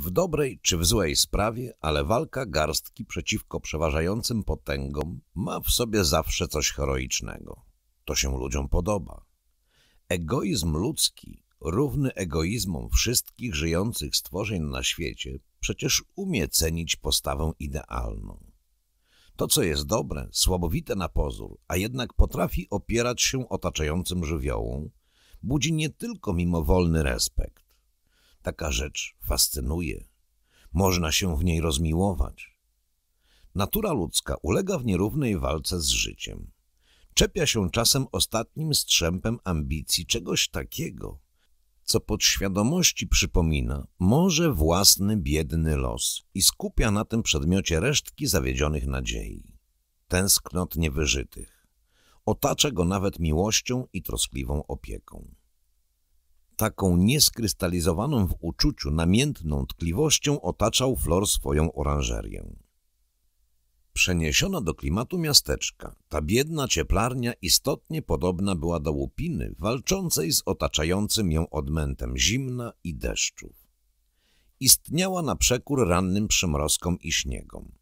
W dobrej czy w złej sprawie, ale walka garstki przeciwko przeważającym potęgom ma w sobie zawsze coś heroicznego. To się ludziom podoba. Egoizm ludzki, równy egoizmom wszystkich żyjących stworzeń na świecie, przecież umie cenić postawę idealną. To, co jest dobre, słabowite na pozór, a jednak potrafi opierać się otaczającym żywiołom, budzi nie tylko mimowolny respekt, Taka rzecz fascynuje. Można się w niej rozmiłować. Natura ludzka ulega w nierównej walce z życiem. Czepia się czasem ostatnim strzępem ambicji czegoś takiego, co podświadomości przypomina może własny biedny los i skupia na tym przedmiocie resztki zawiedzionych nadziei, tęsknot niewyżytych. Otacza go nawet miłością i troskliwą opieką taką nieskrystalizowaną w uczuciu, namiętną tkliwością otaczał Flor swoją oranżerię. Przeniesiona do klimatu miasteczka, ta biedna cieplarnia istotnie podobna była do łupiny walczącej z otaczającym ją odmętem zimna i deszczów. Istniała na przekór rannym przymrozkom i śniegom,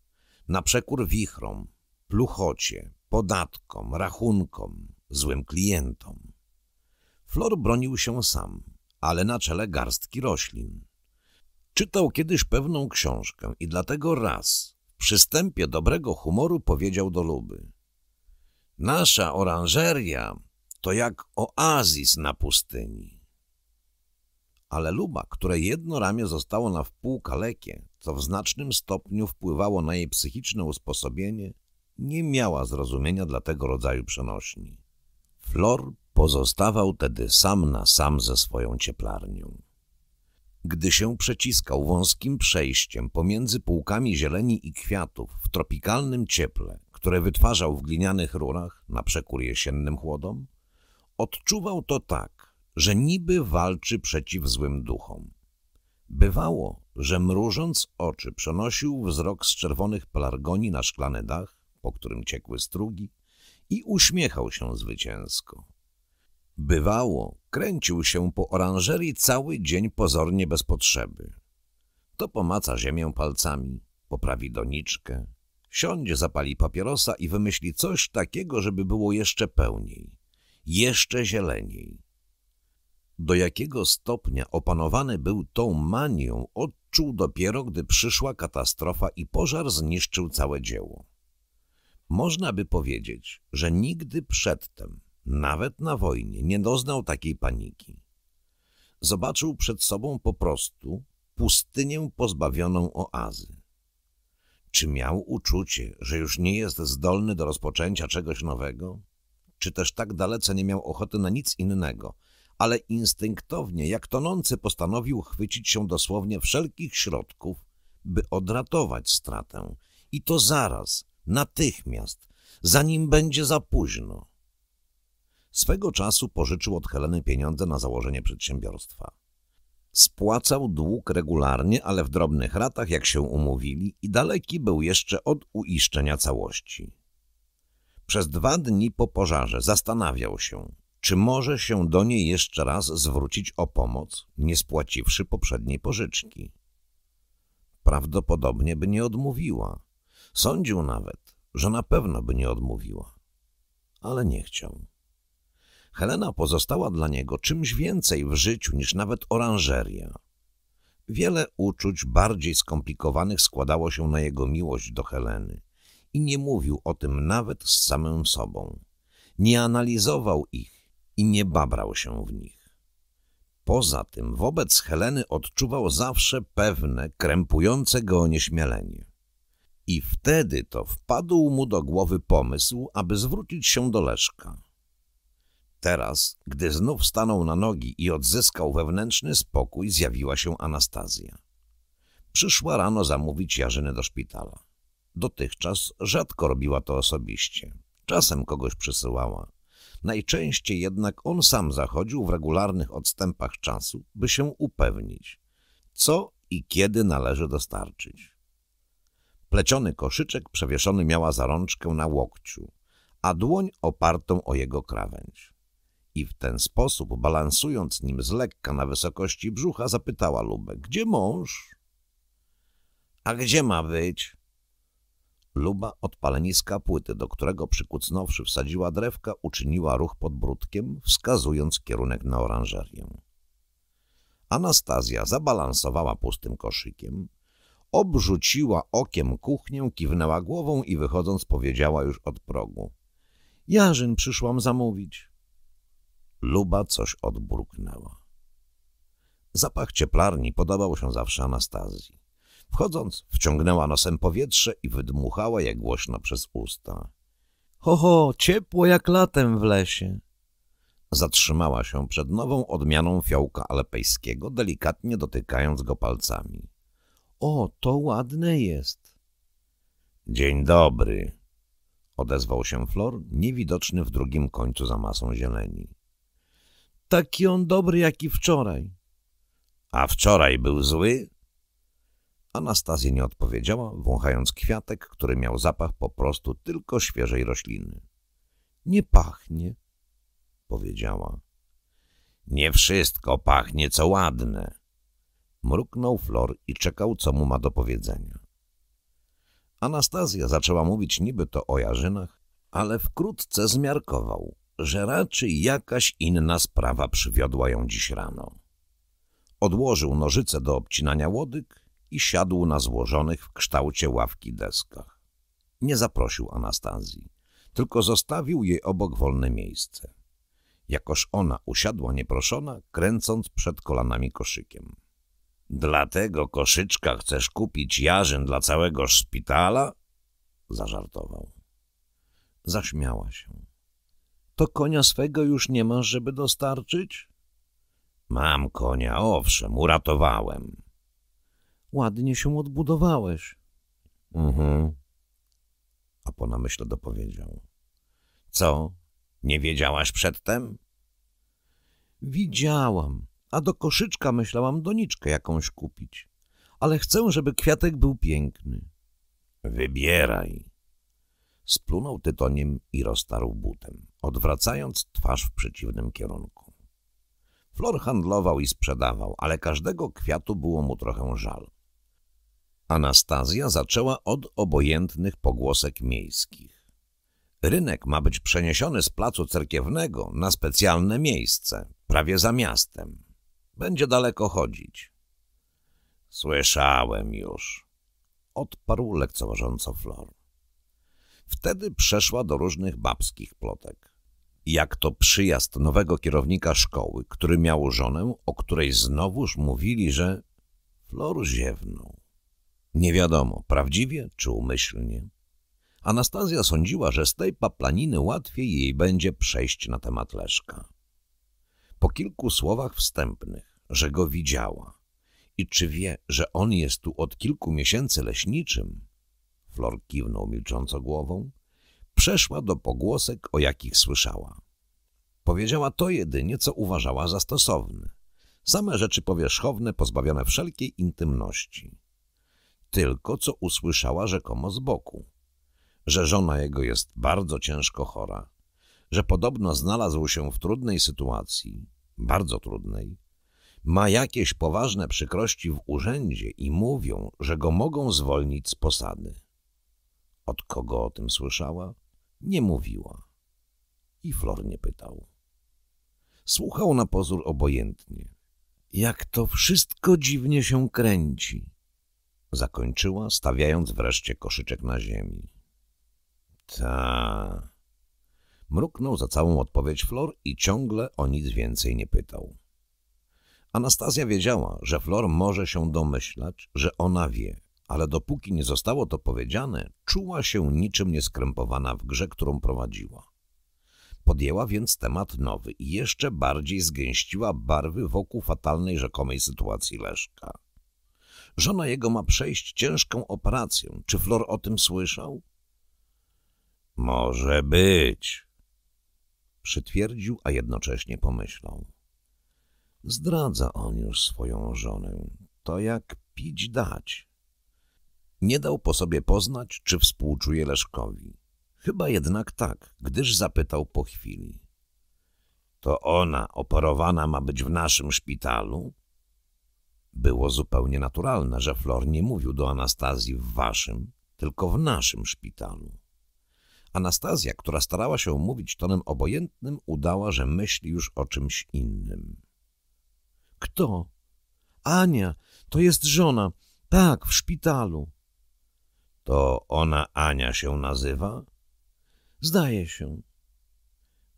na przekór wichrom, pluchocie, podatkom, rachunkom, złym klientom. Flor bronił się sam, ale na czele garstki roślin. Czytał kiedyś pewną książkę i dlatego raz, w przystępie dobrego humoru, powiedział do Luby. Nasza oranżeria to jak oazis na pustyni. Ale Luba, której jedno ramię zostało na wpół kalekie, co w znacznym stopniu wpływało na jej psychiczne usposobienie, nie miała zrozumienia dla tego rodzaju przenośni. Flor Pozostawał tedy sam na sam ze swoją cieplarnią. Gdy się przeciskał wąskim przejściem pomiędzy półkami zieleni i kwiatów w tropikalnym cieple, które wytwarzał w glinianych rurach na przekór jesiennym chłodom, odczuwał to tak, że niby walczy przeciw złym duchom. Bywało, że mrużąc oczy przenosił wzrok z czerwonych pelargoni na szklany dach, po którym ciekły strugi i uśmiechał się zwycięsko. Bywało, kręcił się po oranżerii cały dzień pozornie bez potrzeby. To pomaca ziemię palcami, poprawi doniczkę, siądzie, zapali papierosa i wymyśli coś takiego, żeby było jeszcze pełniej, jeszcze zieleniej. Do jakiego stopnia opanowany był tą manią, odczuł dopiero, gdy przyszła katastrofa i pożar zniszczył całe dzieło. Można by powiedzieć, że nigdy przedtem nawet na wojnie nie doznał takiej paniki. Zobaczył przed sobą po prostu pustynię pozbawioną oazy. Czy miał uczucie, że już nie jest zdolny do rozpoczęcia czegoś nowego? Czy też tak dalece nie miał ochoty na nic innego, ale instynktownie, jak tonący, postanowił chwycić się dosłownie wszelkich środków, by odratować stratę. I to zaraz, natychmiast, zanim będzie za późno. Swego czasu pożyczył od Heleny pieniądze na założenie przedsiębiorstwa. Spłacał dług regularnie, ale w drobnych ratach, jak się umówili, i daleki był jeszcze od uiszczenia całości. Przez dwa dni po pożarze zastanawiał się, czy może się do niej jeszcze raz zwrócić o pomoc, nie spłaciwszy poprzedniej pożyczki. Prawdopodobnie by nie odmówiła. Sądził nawet, że na pewno by nie odmówiła. Ale nie chciał. Helena pozostała dla niego czymś więcej w życiu niż nawet oranżeria. Wiele uczuć bardziej skomplikowanych składało się na jego miłość do Heleny i nie mówił o tym nawet z samym sobą. Nie analizował ich i nie babrał się w nich. Poza tym wobec Heleny odczuwał zawsze pewne, krępujące go nieśmielenie. I wtedy to wpadł mu do głowy pomysł, aby zwrócić się do Leszka. Teraz, gdy znów stanął na nogi i odzyskał wewnętrzny spokój, zjawiła się Anastazja. Przyszła rano zamówić Jarzynę do szpitala. Dotychczas rzadko robiła to osobiście. Czasem kogoś przysyłała. Najczęściej jednak on sam zachodził w regularnych odstępach czasu, by się upewnić, co i kiedy należy dostarczyć. Pleciony koszyczek przewieszony miała za rączkę na łokciu, a dłoń opartą o jego krawędź. I w ten sposób, balansując nim z lekka na wysokości brzucha, zapytała Lubę, gdzie mąż? A gdzie ma być? Luba od paleniska płyty, do którego przykucnąwszy wsadziła drewka, uczyniła ruch brudkiem, wskazując kierunek na oranżerię. Anastazja zabalansowała pustym koszykiem, obrzuciła okiem kuchnię, kiwnęła głową i wychodząc powiedziała już od progu. Jarzyn przyszłam zamówić. Luba coś odburknęła. Zapach cieplarni podobał się zawsze Anastazji. Wchodząc, wciągnęła nosem powietrze i wydmuchała je głośno przez usta. Ho, ho, ciepło jak latem w lesie. Zatrzymała się przed nową odmianą fiołka alepejskiego, delikatnie dotykając go palcami. O, to ładne jest. Dzień dobry, odezwał się Flor, niewidoczny w drugim końcu za masą zieleni taki on dobry, jak i wczoraj. A wczoraj był zły? Anastazja nie odpowiedziała, wąchając kwiatek, który miał zapach po prostu tylko świeżej rośliny. Nie pachnie, powiedziała. Nie wszystko pachnie, co ładne. Mruknął Flor i czekał, co mu ma do powiedzenia. Anastazja zaczęła mówić niby to o jarzynach, ale wkrótce zmiarkował że raczej jakaś inna sprawa przywiodła ją dziś rano. Odłożył nożyce do obcinania łodyg i siadł na złożonych w kształcie ławki deskach. Nie zaprosił Anastazji, tylko zostawił jej obok wolne miejsce. Jakoż ona usiadła nieproszona, kręcąc przed kolanami koszykiem. Dlatego koszyczka chcesz kupić jarzyn dla całego szpitala? Zażartował. Zaśmiała się to konia swego już nie masz, żeby dostarczyć? Mam konia, owszem, uratowałem. Ładnie się odbudowałeś. Mhm. A po namyśle dopowiedział. Co, nie wiedziałaś przedtem? Widziałam, a do koszyczka myślałam doniczkę jakąś kupić. Ale chcę, żeby kwiatek był piękny. Wybieraj. Splunął tytoniem i roztarł butem odwracając twarz w przeciwnym kierunku. Flor handlował i sprzedawał, ale każdego kwiatu było mu trochę żal. Anastazja zaczęła od obojętnych pogłosek miejskich. Rynek ma być przeniesiony z placu cerkiewnego na specjalne miejsce, prawie za miastem. Będzie daleko chodzić. Słyszałem już, odparł lekceważąco Flor. Wtedy przeszła do różnych babskich plotek. Jak to przyjazd nowego kierownika szkoły, który miał żonę, o której znowuż mówili, że Flor ziewnął. Nie wiadomo, prawdziwie czy umyślnie. Anastazja sądziła, że z tej paplaniny łatwiej jej będzie przejść na temat Leszka. Po kilku słowach wstępnych, że go widziała i czy wie, że on jest tu od kilku miesięcy leśniczym, Flor kiwnął milcząco głową. Przeszła do pogłosek, o jakich słyszała. Powiedziała to jedynie, co uważała za stosowne. Same rzeczy powierzchowne, pozbawione wszelkiej intymności. Tylko, co usłyszała rzekomo z boku. Że żona jego jest bardzo ciężko chora. Że podobno znalazł się w trudnej sytuacji, bardzo trudnej, ma jakieś poważne przykrości w urzędzie i mówią, że go mogą zwolnić z posady. Od kogo o tym słyszała? Nie mówiła. I Flor nie pytał. Słuchał na pozór obojętnie. Jak to wszystko dziwnie się kręci. Zakończyła, stawiając wreszcie koszyczek na ziemi. Ta. Mruknął za całą odpowiedź Flor i ciągle o nic więcej nie pytał. Anastazja wiedziała, że Flor może się domyślać, że ona wie ale dopóki nie zostało to powiedziane, czuła się niczym nieskrępowana w grze, którą prowadziła. Podjęła więc temat nowy i jeszcze bardziej zgęściła barwy wokół fatalnej rzekomej sytuacji Leszka. Żona jego ma przejść ciężką operację. Czy Flor o tym słyszał? Może być, przytwierdził, a jednocześnie pomyślał. Zdradza on już swoją żonę. To jak pić dać. Nie dał po sobie poznać, czy współczuje Leszkowi. Chyba jednak tak, gdyż zapytał po chwili. To ona operowana ma być w naszym szpitalu? Było zupełnie naturalne, że Flor nie mówił do Anastazji w waszym, tylko w naszym szpitalu. Anastazja, która starała się mówić tonem obojętnym, udała, że myśli już o czymś innym. Kto? Ania, to jest żona. Tak, w szpitalu. To ona Ania się nazywa? Zdaje się.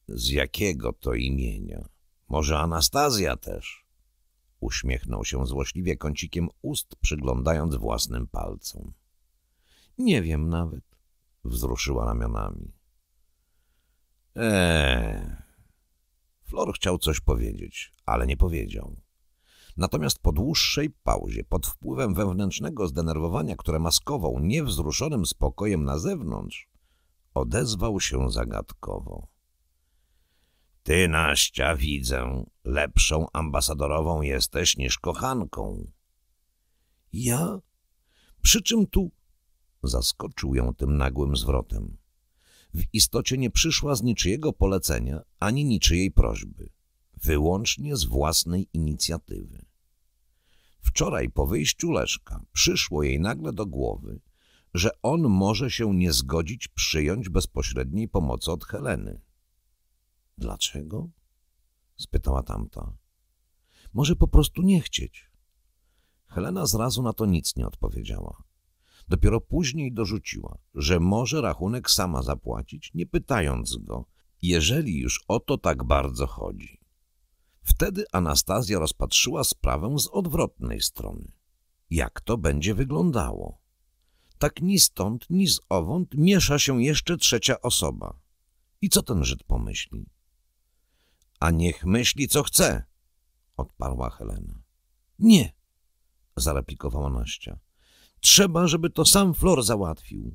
Z jakiego to imienia? Może Anastazja też? Uśmiechnął się złośliwie kącikiem ust, przyglądając własnym palcom. Nie wiem nawet. Wzruszyła ramionami. Eee... Flor chciał coś powiedzieć, ale nie powiedział. Natomiast po dłuższej pauzie, pod wpływem wewnętrznego zdenerwowania, które maskował niewzruszonym spokojem na zewnątrz, odezwał się zagadkowo. Ty, Naścia, widzę, lepszą ambasadorową jesteś niż kochanką. Ja? Przy czym tu? Zaskoczył ją tym nagłym zwrotem. W istocie nie przyszła z niczyjego polecenia ani niczyjej prośby wyłącznie z własnej inicjatywy. Wczoraj po wyjściu Leszka przyszło jej nagle do głowy, że on może się nie zgodzić przyjąć bezpośredniej pomocy od Heleny. Dlaczego? spytała tamta. Może po prostu nie chcieć. Helena zrazu na to nic nie odpowiedziała. Dopiero później dorzuciła, że może rachunek sama zapłacić, nie pytając go, jeżeli już o to tak bardzo chodzi. Wtedy Anastazja rozpatrzyła sprawę z odwrotnej strony. Jak to będzie wyglądało? Tak ni stąd, ni z owąd miesza się jeszcze trzecia osoba. I co ten Żyd pomyśli? A niech myśli, co chce, odparła Helena. Nie, zareplikowała Naścia. Trzeba, żeby to sam Flor załatwił.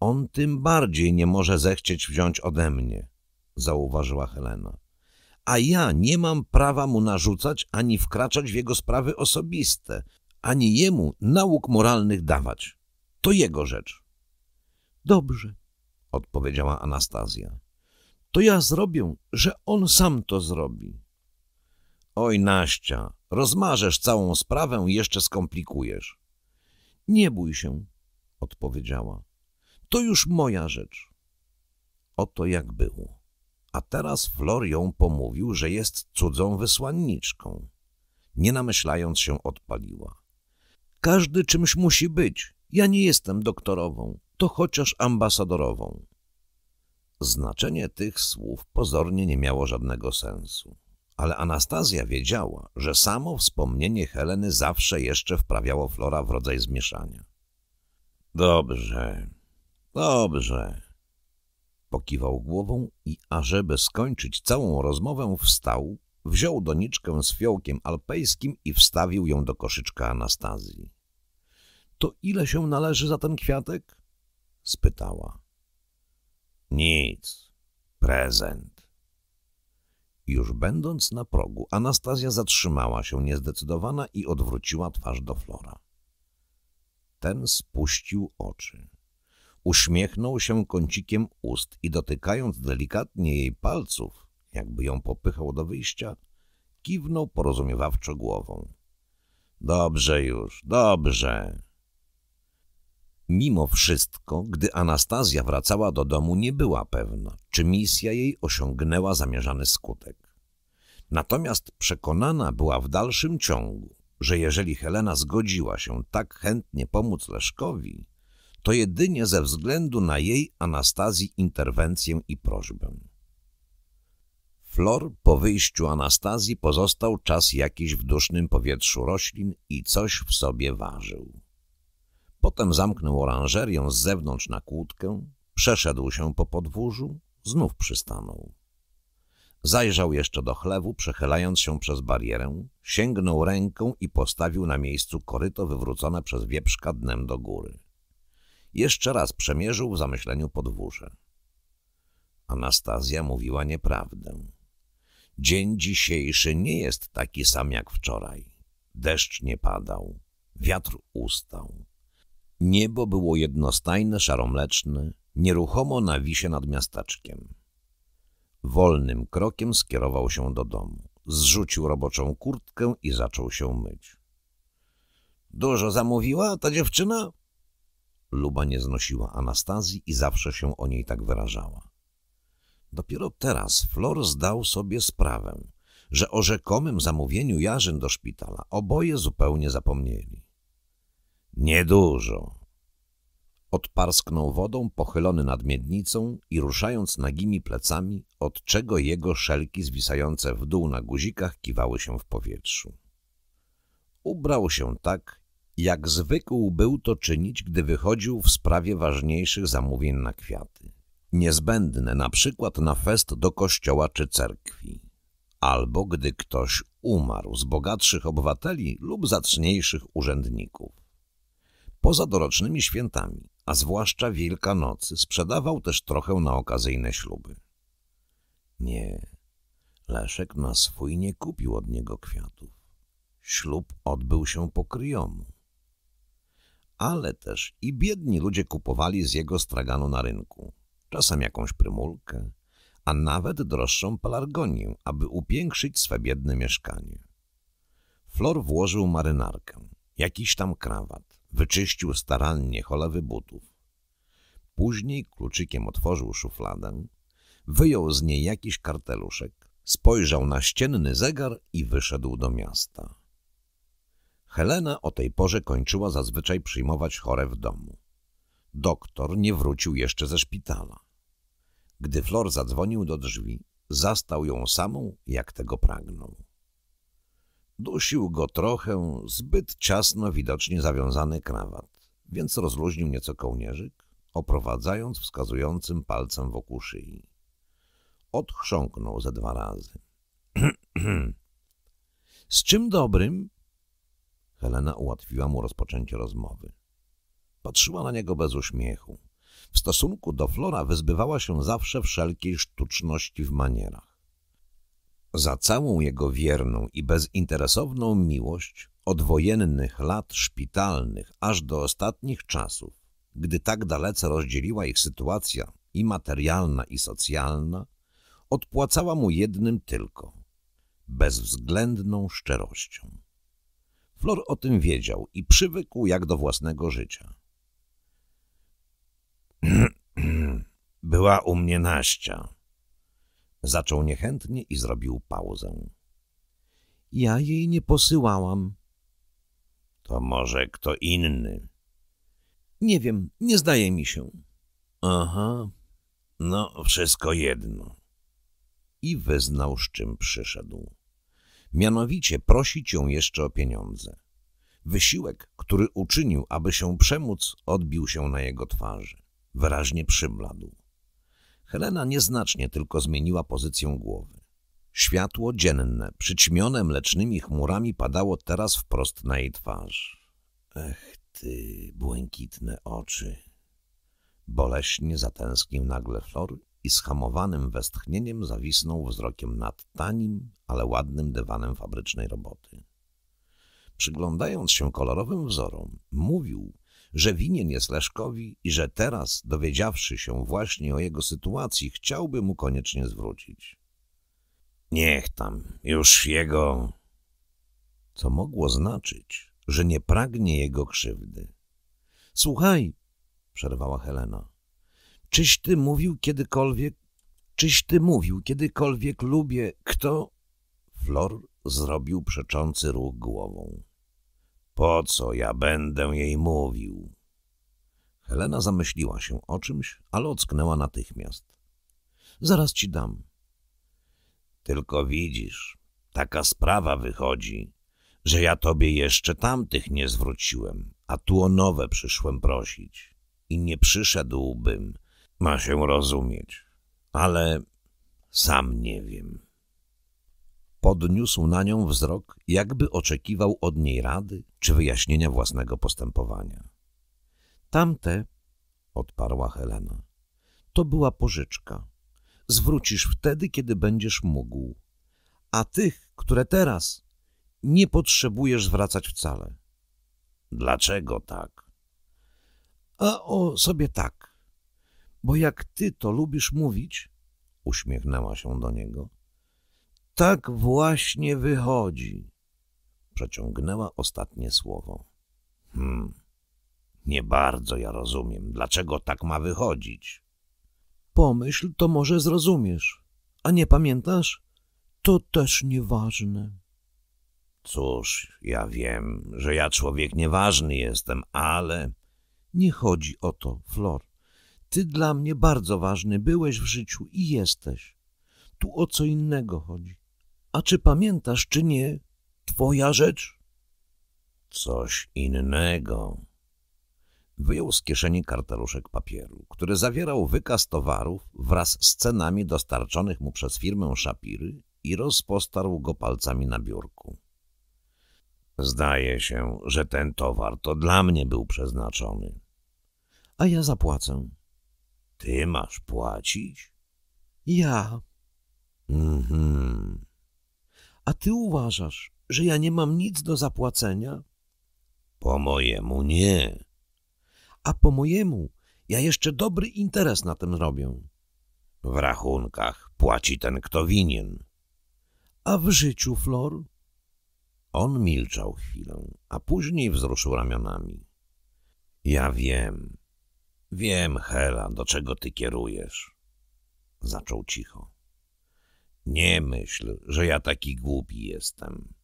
On tym bardziej nie może zechcieć wziąć ode mnie, zauważyła Helena a ja nie mam prawa mu narzucać ani wkraczać w jego sprawy osobiste, ani jemu nauk moralnych dawać. To jego rzecz. Dobrze, odpowiedziała Anastazja. To ja zrobię, że on sam to zrobi. Oj, Naścia, rozmarzesz całą sprawę i jeszcze skomplikujesz. Nie bój się, odpowiedziała. To już moja rzecz. Oto jak było. A teraz Florią pomówił, że jest cudzą wysłanniczką. Nie namyślając się odpaliła. Każdy czymś musi być. Ja nie jestem doktorową, to chociaż ambasadorową. Znaczenie tych słów pozornie nie miało żadnego sensu. Ale Anastazja wiedziała, że samo wspomnienie Heleny zawsze jeszcze wprawiało Flora w rodzaj zmieszania. Dobrze, dobrze, Pokiwał głową i ażeby skończyć całą rozmowę, wstał, wziął doniczkę z fiołkiem alpejskim i wstawił ją do koszyczka Anastazji. — To ile się należy za ten kwiatek? — spytała. — Nic. Prezent. Już będąc na progu, Anastazja zatrzymała się niezdecydowana i odwróciła twarz do Flora. Ten spuścił oczy. Uśmiechnął się kącikiem ust i dotykając delikatnie jej palców, jakby ją popychał do wyjścia, kiwnął porozumiewawczo głową. Dobrze już, dobrze. Mimo wszystko, gdy Anastazja wracała do domu, nie była pewna, czy misja jej osiągnęła zamierzany skutek. Natomiast przekonana była w dalszym ciągu, że jeżeli Helena zgodziła się tak chętnie pomóc Leszkowi, to jedynie ze względu na jej, Anastazji, interwencję i prośbę. Flor po wyjściu Anastazji pozostał czas jakiś w dusznym powietrzu roślin i coś w sobie ważył. Potem zamknął oranżerię z zewnątrz na kłódkę, przeszedł się po podwórzu, znów przystanął. Zajrzał jeszcze do chlewu, przechylając się przez barierę, sięgnął ręką i postawił na miejscu koryto wywrócone przez wieprzka dnem do góry. Jeszcze raz przemierzył w zamyśleniu podwórze. Anastazja mówiła nieprawdę. Dzień dzisiejszy nie jest taki sam jak wczoraj. Deszcz nie padał, wiatr ustał. Niebo było jednostajne, szaromleczne, nieruchomo na wisie nad miasteczkiem. Wolnym krokiem skierował się do domu. Zrzucił roboczą kurtkę i zaczął się myć. — Dużo zamówiła ta dziewczyna? Luba nie znosiła Anastazji i zawsze się o niej tak wyrażała. Dopiero teraz Flor zdał sobie sprawę, że o rzekomym zamówieniu jarzyn do szpitala oboje zupełnie zapomnieli. Niedużo. Odparsknął wodą pochylony nad miednicą i ruszając nagimi plecami, od czego jego szelki zwisające w dół na guzikach kiwały się w powietrzu. Ubrał się tak, jak zwykł był to czynić, gdy wychodził w sprawie ważniejszych zamówień na kwiaty. Niezbędne na przykład na fest do kościoła czy cerkwi. Albo gdy ktoś umarł z bogatszych obywateli lub zacniejszych urzędników. Poza dorocznymi świętami, a zwłaszcza Wielkanocy, sprzedawał też trochę na okazyjne śluby. Nie, Leszek na swój nie kupił od niego kwiatów. Ślub odbył się po kryjomu ale też i biedni ludzie kupowali z jego straganu na rynku, czasem jakąś prymulkę, a nawet droższą pelargonię, aby upiększyć swe biedne mieszkanie. Flor włożył marynarkę, jakiś tam krawat, wyczyścił starannie cholewy butów. Później kluczykiem otworzył szufladę, wyjął z niej jakiś karteluszek, spojrzał na ścienny zegar i wyszedł do miasta. Helena o tej porze kończyła zazwyczaj przyjmować chore w domu. Doktor nie wrócił jeszcze ze szpitala. Gdy Flor zadzwonił do drzwi, zastał ją samą, jak tego pragnął. Dusił go trochę zbyt ciasno widocznie zawiązany krawat, więc rozluźnił nieco kołnierzyk, oprowadzając wskazującym palcem wokół szyi. Odchrząknął ze dwa razy. Z czym dobrym? Helena ułatwiła mu rozpoczęcie rozmowy. Patrzyła na niego bez uśmiechu. W stosunku do Flora wyzbywała się zawsze wszelkiej sztuczności w manierach. Za całą jego wierną i bezinteresowną miłość od wojennych lat szpitalnych aż do ostatnich czasów, gdy tak dalece rozdzieliła ich sytuacja i materialna i socjalna, odpłacała mu jednym tylko – bezwzględną szczerością. Flor o tym wiedział i przywykł jak do własnego życia. Była u mnie naścia. Zaczął niechętnie i zrobił pauzę. Ja jej nie posyłałam. To może kto inny. Nie wiem, nie zdaje mi się. Aha, no wszystko jedno. I wyznał, z czym przyszedł mianowicie prosić ją jeszcze o pieniądze. Wysiłek, który uczynił, aby się przemóc, odbił się na jego twarzy. Wyraźnie przybladł. Helena nieznacznie tylko zmieniła pozycję głowy. Światło dzienne, przyćmione mlecznymi chmurami, padało teraz wprost na jej twarz. Ech ty, błękitne oczy. Boleśnie zatęsknił nagle Flory i hamowanym westchnieniem zawisnął wzrokiem nad tanim, ale ładnym dywanem fabrycznej roboty. Przyglądając się kolorowym wzorom, mówił, że winien jest Leszkowi i że teraz, dowiedziawszy się właśnie o jego sytuacji, chciałby mu koniecznie zwrócić. Niech tam, już jego... Co mogło znaczyć, że nie pragnie jego krzywdy. Słuchaj, przerwała Helena. Czyś ty mówił kiedykolwiek, czyś ty mówił kiedykolwiek lubię, kto? Flor zrobił przeczący ruch głową. Po co ja będę jej mówił? Helena zamyśliła się o czymś, ale ocknęła natychmiast. Zaraz ci dam. Tylko widzisz, taka sprawa wychodzi, że ja tobie jeszcze tamtych nie zwróciłem, a tu o nowe przyszłem prosić. I nie przyszedłbym, ma się rozumieć, ale sam nie wiem. Podniósł na nią wzrok, jakby oczekiwał od niej rady czy wyjaśnienia własnego postępowania. Tamte, odparła Helena, to była pożyczka. Zwrócisz wtedy, kiedy będziesz mógł. A tych, które teraz, nie potrzebujesz zwracać wcale. Dlaczego tak? A o sobie tak bo jak ty to lubisz mówić, uśmiechnęła się do niego, tak właśnie wychodzi. Przeciągnęła ostatnie słowo. Hmm, nie bardzo ja rozumiem, dlaczego tak ma wychodzić. Pomyśl, to może zrozumiesz. A nie pamiętasz? To też nieważne. Cóż, ja wiem, że ja człowiek nieważny jestem, ale... Nie chodzi o to, Flor. Ty dla mnie bardzo ważny byłeś w życiu i jesteś. Tu o co innego chodzi. A czy pamiętasz, czy nie, twoja rzecz? Coś innego. Wyjął z kieszeni karteluszek papieru, który zawierał wykaz towarów wraz z cenami dostarczonych mu przez firmę Szapiry i rozpostarł go palcami na biurku. Zdaje się, że ten towar to dla mnie był przeznaczony. A ja zapłacę. Ty masz płacić? Ja. Mhm. A ty uważasz, że ja nie mam nic do zapłacenia? Po mojemu nie. A po mojemu ja jeszcze dobry interes na tym robię. W rachunkach płaci ten, kto winien. A w życiu, Flor? On milczał chwilę, a później wzruszył ramionami. Ja wiem, Wiem, Hela, do czego ty kierujesz. Zaczął cicho. Nie myśl, że ja taki głupi jestem.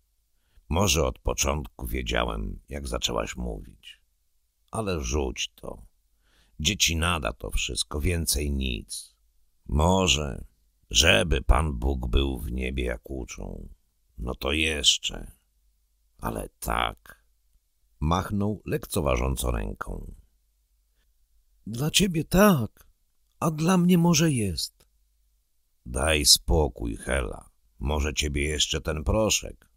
Może od początku wiedziałem, jak zaczęłaś mówić. Ale rzuć to. Dzieci nada to wszystko, więcej nic. Może, żeby Pan Bóg był w niebie, jak uczą. No to jeszcze. Ale tak. Machnął lekceważąco ręką. Dla ciebie tak, a dla mnie może jest. Daj spokój, Hela. Może ciebie jeszcze ten proszek.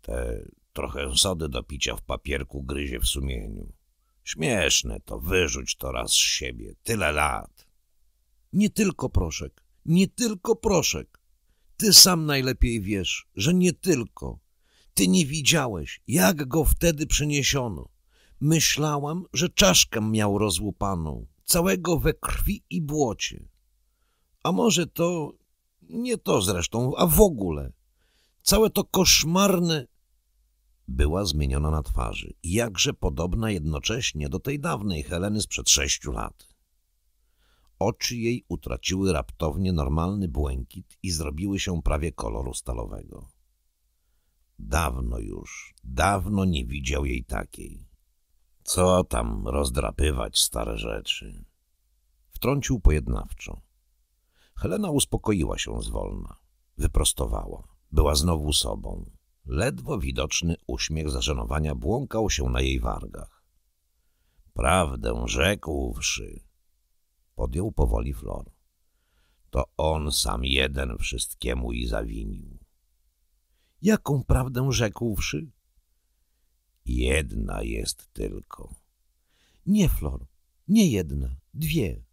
Te trochę sody do picia w papierku gryzie w sumieniu. Śmieszne to, wyrzuć to raz z siebie. Tyle lat. Nie tylko proszek, nie tylko proszek. Ty sam najlepiej wiesz, że nie tylko. Ty nie widziałeś, jak go wtedy przyniesiono. Myślałam, że czaszkę miał rozłupaną, całego we krwi i błocie. A może to... nie to zresztą, a w ogóle. Całe to koszmarne... Była zmieniona na twarzy, jakże podobna jednocześnie do tej dawnej Heleny sprzed sześciu lat. Oczy jej utraciły raptownie normalny błękit i zrobiły się prawie koloru stalowego. Dawno już, dawno nie widział jej takiej. Co tam rozdrapywać stare rzeczy? Wtrącił pojednawczo. Helena uspokoiła się zwolna. Wyprostowała. Była znowu sobą. Ledwo widoczny uśmiech zażenowania błąkał się na jej wargach. Prawdę rzekłszy, podjął powoli Flor. To on sam jeden wszystkiemu i zawinił. Jaką prawdę rzekłszy? Jedna jest tylko. Nie, Flor, nie jedna, dwie.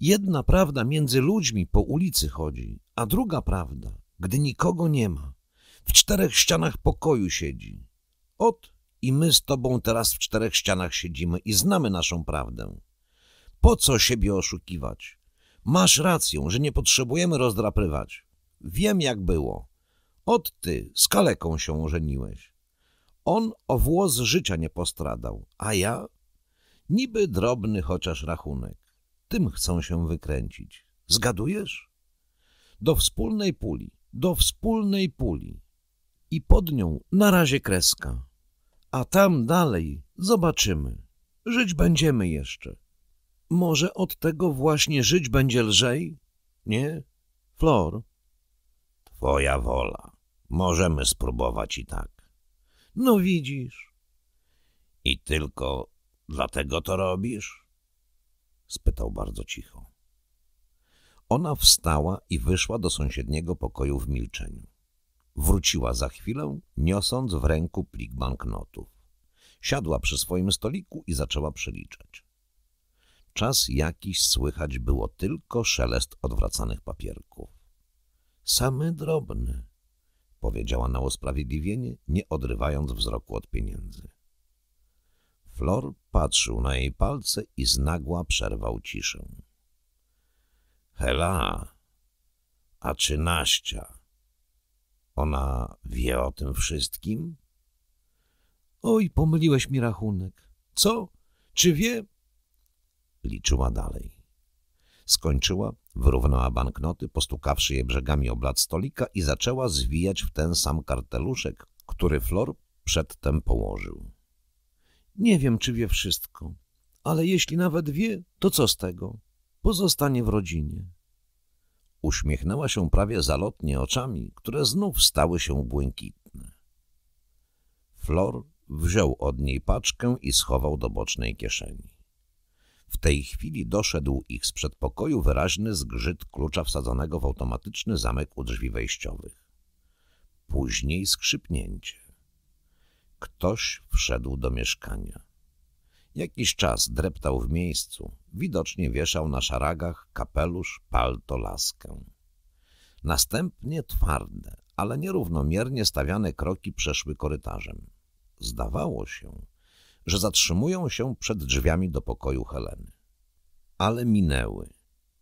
Jedna prawda między ludźmi po ulicy chodzi, a druga prawda, gdy nikogo nie ma, w czterech ścianach pokoju siedzi. Ot i my z tobą teraz w czterech ścianach siedzimy i znamy naszą prawdę. Po co siebie oszukiwać? Masz rację, że nie potrzebujemy rozdrapywać. Wiem, jak było. Od ty z kaleką się ożeniłeś. On o włos życia nie postradał, a ja? Niby drobny chociaż rachunek. Tym chcą się wykręcić. Zgadujesz? Do wspólnej puli, do wspólnej puli. I pod nią na razie kreska. A tam dalej zobaczymy. Żyć będziemy jeszcze. Może od tego właśnie żyć będzie lżej? Nie? Flor? Twoja wola. Możemy spróbować i tak. No widzisz. I tylko dlatego to robisz? spytał bardzo cicho. Ona wstała i wyszła do sąsiedniego pokoju w milczeniu. Wróciła za chwilę, niosąc w ręku plik banknotów. Siadła przy swoim stoliku i zaczęła przeliczać. Czas jakiś słychać było tylko szelest odwracanych papierków. Same drobne, powiedziała na usprawiedliwienie, nie odrywając wzroku od pieniędzy. Flor patrzył na jej palce i znagła przerwał ciszę. Hela, a czy Naścia? Ona wie o tym wszystkim? Oj, pomyliłeś mi rachunek. Co? Czy wie? Liczyła dalej. Skończyła, Wyrównała banknoty, postukawszy je brzegami o blat stolika i zaczęła zwijać w ten sam karteluszek, który Flor przedtem położył. Nie wiem, czy wie wszystko, ale jeśli nawet wie, to co z tego? Pozostanie w rodzinie. Uśmiechnęła się prawie zalotnie oczami, które znów stały się błękitne. Flor wziął od niej paczkę i schował do bocznej kieszeni. W tej chwili doszedł ich z przedpokoju wyraźny zgrzyt klucza wsadzonego w automatyczny zamek u drzwi wejściowych. Później skrzypnięcie. Ktoś wszedł do mieszkania. Jakiś czas dreptał w miejscu. Widocznie wieszał na szaragach kapelusz, palto, laskę. Następnie twarde, ale nierównomiernie stawiane kroki przeszły korytarzem. Zdawało się, że zatrzymują się przed drzwiami do pokoju Heleny. Ale minęły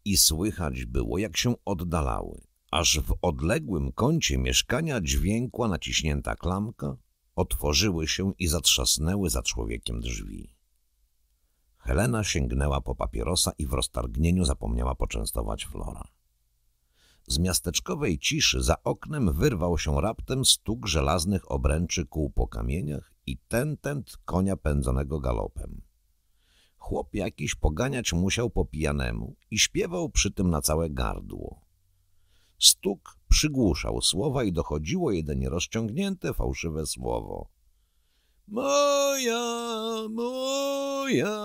i słychać było, jak się oddalały, aż w odległym kącie mieszkania dźwiękła naciśnięta klamka, otworzyły się i zatrzasnęły za człowiekiem drzwi. Helena sięgnęła po papierosa i w roztargnieniu zapomniała poczęstować Flora. Z miasteczkowej ciszy za oknem wyrwał się raptem stuk żelaznych obręczy kół po kamieniach i tentent konia pędzonego galopem. Chłop jakiś poganiać musiał po pijanemu i śpiewał przy tym na całe gardło. Stuk przygłuszał słowa i dochodziło jedynie rozciągnięte, fałszywe słowo. Moja, moja,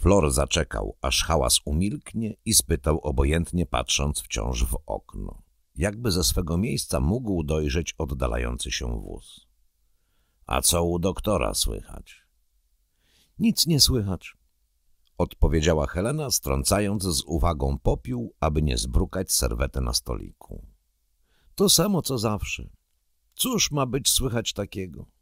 Flor zaczekał, aż hałas umilknie i spytał obojętnie, patrząc wciąż w okno. Jakby ze swego miejsca mógł dojrzeć oddalający się wóz. A co u doktora słychać? Nic nie słychać, odpowiedziała Helena, strącając z uwagą popiół, aby nie zbrukać serwetę na stoliku. To samo, co zawsze. Cóż ma być słychać takiego?